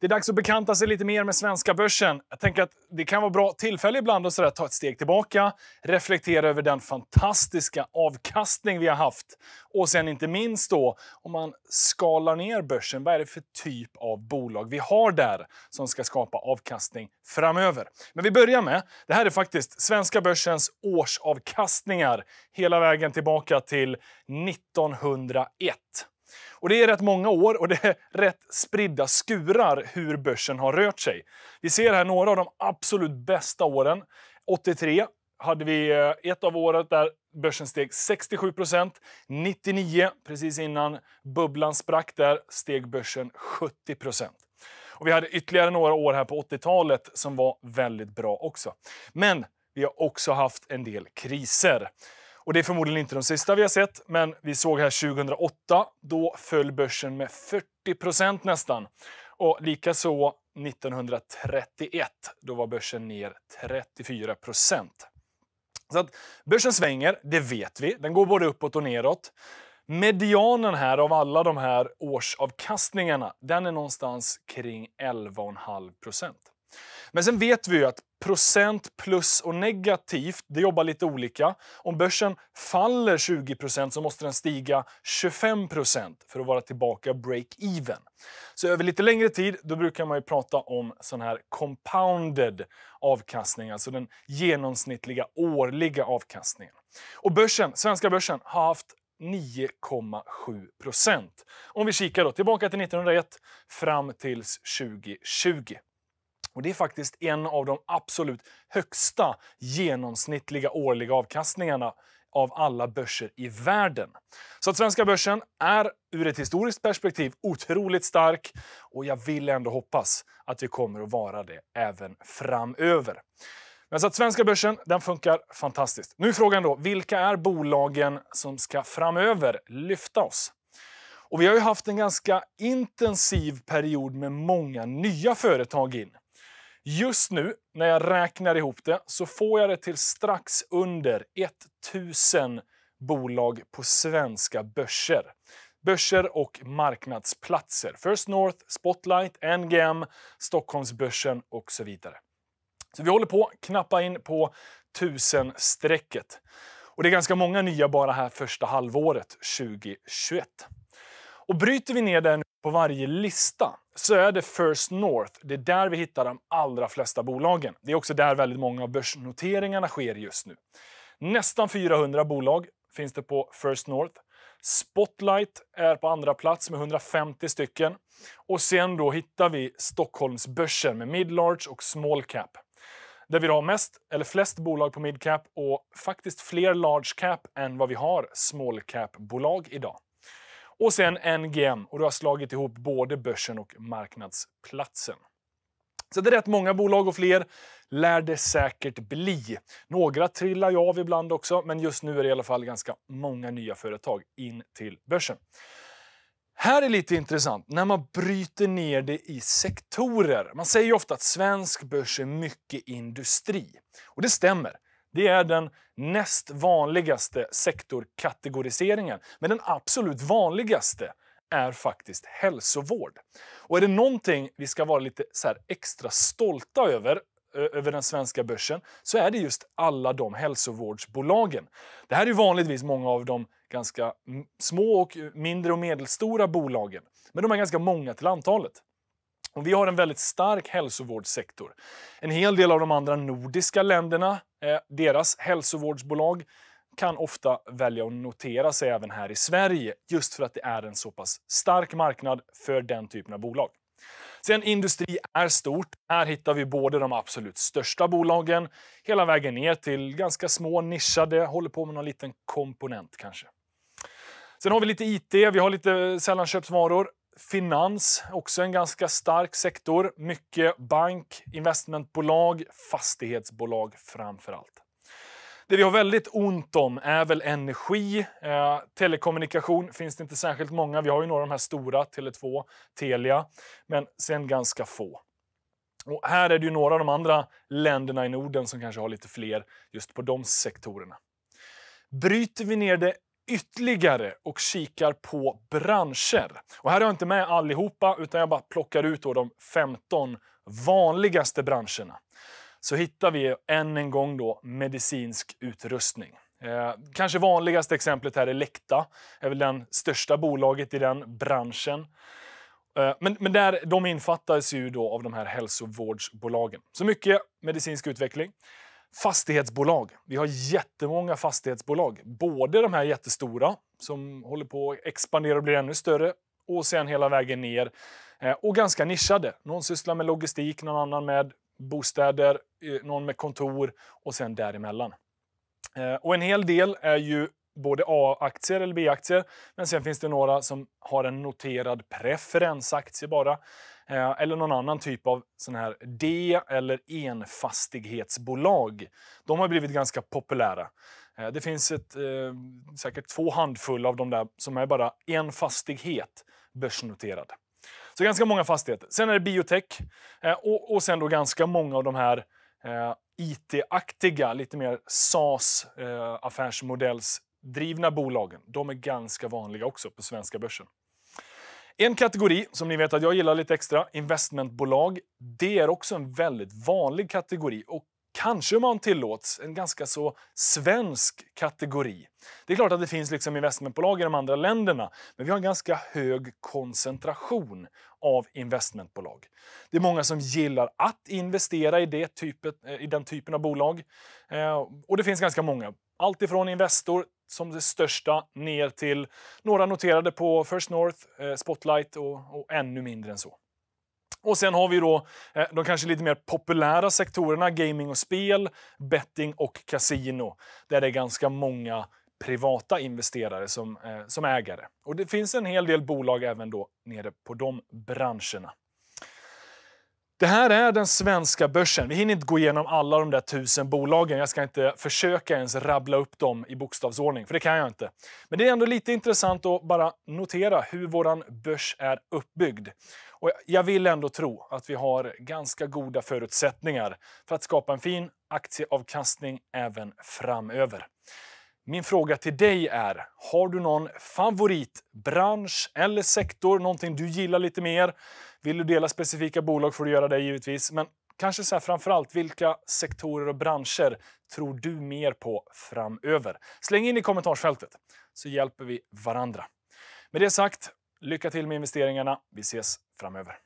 Det är dags att bekanta sig lite mer med svenska börsen. Jag tänker att det kan vara bra tillfälle ibland att sådär, ta ett steg tillbaka, reflektera över den fantastiska avkastning vi har haft. Och sen inte minst då, om man skalar ner börsen, vad är det för typ av bolag vi har där som ska skapa avkastning framöver? Men vi börjar med, det här är faktiskt svenska börsens årsavkastningar hela vägen tillbaka till 1901. Och det är rätt många år och det är rätt spridda skurar hur börsen har rört sig. Vi ser här några av de absolut bästa åren. 83 hade vi eh, ett av året där börsen steg 67 procent. 99, precis innan bubblan sprack där, steg börsen 70 procent. Och vi hade ytterligare några år här på 80-talet som var väldigt bra också. Men vi har också haft en del kriser. Och det är förmodligen inte de sista vi har sett, men vi såg här 2008. Då föll börsen med 40 nästan. Och likaså 1931. Då var börsen ner 34 procent. Så att börsen svänger, det vet vi. Den går både uppåt och neråt. Medianen här av alla de här årsavkastningarna, den är någonstans kring 11,5 procent. Men sen vet vi ju att procent, plus och negativt, det jobbar lite olika. Om börsen faller 20 så måste den stiga 25 för att vara tillbaka break-even. Så över lite längre tid då brukar man ju prata om sån här compounded avkastning, alltså den genomsnittliga årliga avkastningen. Och börsen, svenska börsen har haft 9,7 Om vi kikar då tillbaka till 1901 fram tills 2020. Och Det är faktiskt en av de absolut högsta genomsnittliga årliga avkastningarna av alla börser i världen. Så att svenska börsen är ur ett historiskt perspektiv otroligt stark och jag vill ändå hoppas att vi kommer att vara det även framöver. Men så att svenska börsen den funkar fantastiskt. Nu är frågan då, vilka är bolagen som ska framöver lyfta oss? Och vi har ju haft en ganska intensiv period med många nya företag in. Just nu, när jag räknar ihop det, så får jag det till strax under 1000 bolag på svenska börser. Börser och marknadsplatser. First North, Spotlight, NGM, Stockholmsbörsen och så vidare. Så vi håller på att knappa in på 1000-strecket. Och det är ganska många nya bara här första halvåret 2021. Och bryter vi ner den på varje lista så är det First North. Det är där vi hittar de allra flesta bolagen. Det är också där väldigt många av börsnoteringarna sker just nu. Nästan 400 bolag finns det på First North. Spotlight är på andra plats med 150 stycken. Och sen då hittar vi Stockholmsbörsen med Midlarge och small cap. Där vi har mest, eller flest bolag på mid cap och faktiskt fler large cap än vad vi har small cap-bolag idag och sen NGM och du har slagit ihop både börsen och marknadsplatsen. Så det är rätt många bolag och fler lär det säkert bli. Några trillar ju av ibland också, men just nu är det i alla fall ganska många nya företag in till börsen. Här är lite intressant, när man bryter ner det i sektorer. Man säger ju ofta att svensk börs är mycket industri. Och det stämmer. Det är den näst vanligaste sektorkategoriseringen. Men den absolut vanligaste är faktiskt hälsovård. Och är det någonting vi ska vara lite så extra stolta över över den svenska börsen så är det just alla de hälsovårdsbolagen. Det här är vanligtvis många av de ganska små och mindre och medelstora bolagen, men de är ganska många till antalet. Och vi har en väldigt stark hälsovårdssektor. En hel del av de andra nordiska länderna, eh, deras hälsovårdsbolag kan ofta välja att notera sig även här i Sverige just för att det är en så pass stark marknad för den typen av bolag. Sen industri är stort. Här hittar vi både de absolut största bolagen hela vägen ner till ganska små, nischade, håller på med någon liten komponent kanske. Sen har vi lite IT, vi har lite sällanköpsvaror finans, också en ganska stark sektor. Mycket bank, investmentbolag, fastighetsbolag framför allt. Det vi har väldigt ont om är väl energi. Eh, telekommunikation finns det inte särskilt många. Vi har ju några av de här stora, Tele2, Telia, men sen ganska få. Och här är det ju några av de andra länderna i Norden som kanske har lite fler just på de sektorerna. Bryter vi ner det ytterligare och kikar på branscher. Och här har jag inte med allihopa, utan jag bara plockar ut då de 15 vanligaste branscherna. Så hittar vi än en gång då medicinsk utrustning. Eh, kanske vanligaste exemplet här är Lekta, är väl den största bolaget i den branschen. Eh, men, men där, de infattas ju då av de här hälsovårdsbolagen. Så mycket medicinsk utveckling. Fastighetsbolag. Vi har jättemånga fastighetsbolag. Både de här jättestora som håller på att expandera och blir ännu större och sen hela vägen ner. Eh, och ganska nischade. Någon sysslar med logistik, någon annan med bostäder, eh, någon med kontor och sen däremellan. Eh, och en hel del är ju både A-aktier eller B-aktier. Men sen finns det några som har en noterad preferensaktie bara. Eh, eller någon annan typ av sån här D eller enfastighetsbolag. De har blivit ganska populära. Eh, det finns ett, eh, säkert två handfull av de där som är bara en fastighet börsnoterad. Så ganska många fastigheter. Sen är det biotech och, och sen då ganska många av de här IT-aktiga, lite mer SaaS-affärsmodells drivna bolagen, de är ganska vanliga också på svenska börsen. En kategori som ni vet att jag gillar lite extra, investmentbolag, det är också en väldigt vanlig kategori och kanske om man tillåts, en ganska så svensk kategori. Det är klart att det finns liksom investmentbolag i de andra länderna, men vi har en ganska hög koncentration av investmentbolag. Det är många som gillar att investera i, det typet, eh, i den typen av bolag. Eh, och det finns ganska många. Allt ifrån Investor som det största ner till några noterade på First North, eh, Spotlight och, och ännu mindre än så. Och sen har vi då eh, de kanske lite mer populära sektorerna, gaming och spel, betting och kasino, där det är ganska många privata investerare som, eh, som ägare. Och det finns en hel del bolag även då nere på de branscherna. Det här är den svenska börsen. Vi hinner inte gå igenom alla de där tusen bolagen. Jag ska inte försöka ens rabbla upp dem i bokstavsordning, för det kan jag inte. Men det är ändå lite intressant att bara notera hur vår börs är uppbyggd. Och jag vill ändå tro att vi har ganska goda förutsättningar för att skapa en fin aktieavkastning även framöver. Min fråga till dig är, har du någon favoritbransch eller sektor, någonting du gillar lite mer? Vill du dela specifika bolag får du göra det givetvis, men kanske så här framförallt, vilka sektorer och branscher tror du mer på framöver? Släng in i kommentarsfältet så hjälper vi varandra. Med det sagt, Lycka till med investeringarna. Vi ses framöver.